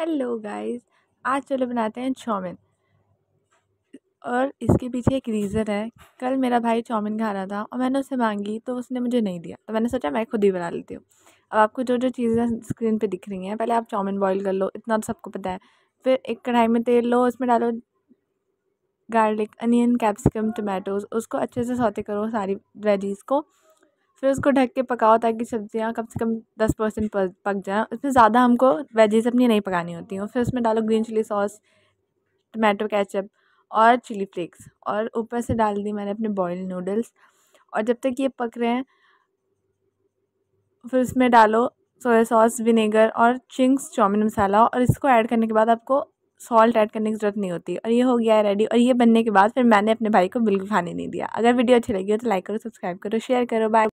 hello guys आज चलो बनाते हैं चाउमीन और इसके पीछे एक रीज़न है कल मेरा भाई चाउमीन खा रहा था और मैंने उसे मांगी तो उसने मुझे नहीं दिया तो मैंने सोचा मैं खुद ही बना लेती हूँ अब आपको जो जो चीज़ें स्क्रीन पे दिख रही हैं पहले आप चाउमीन बॉईल कर लो इतना तो सबको पता है फिर एक कढ़ाई में तेल लो उसमें डालो गार्लिक अनियन कैप्सिकम टमाटोज़ उसको अच्छे से सौते करो सारी वेजीज़ को फिर उसको ढक के पकाओ ताकि सब्ज़ियाँ कम से कम दस परसेंट पक जाएँ उसमें ज़्यादा हमको वेजेज़ अपनी नहीं पकानी होती हैं फिर उसमें डालो green chilli sauce tomato ketchup और चिली फ्लेक्स और ऊपर से डाल दी मैंने अपने बॉयल नूडल्स और जब तक ये पक रहे हैं फिर उसमें डालो सोया सॉस विनेगर और चिंग्स चाउमिन मसाला और इसको ऐड करने के बाद आपको सॉल्ट ऐड करने की ज़रूरत नहीं होती और ये हो गया है रेडी और ये बनने के बाद फिर मैंने अपने भाई को बिल्कुल खाने नहीं दिया अगर वीडियो अच्छी लगी हो तो लाइक करो सब्सक्राइब करो शेयर करो बाय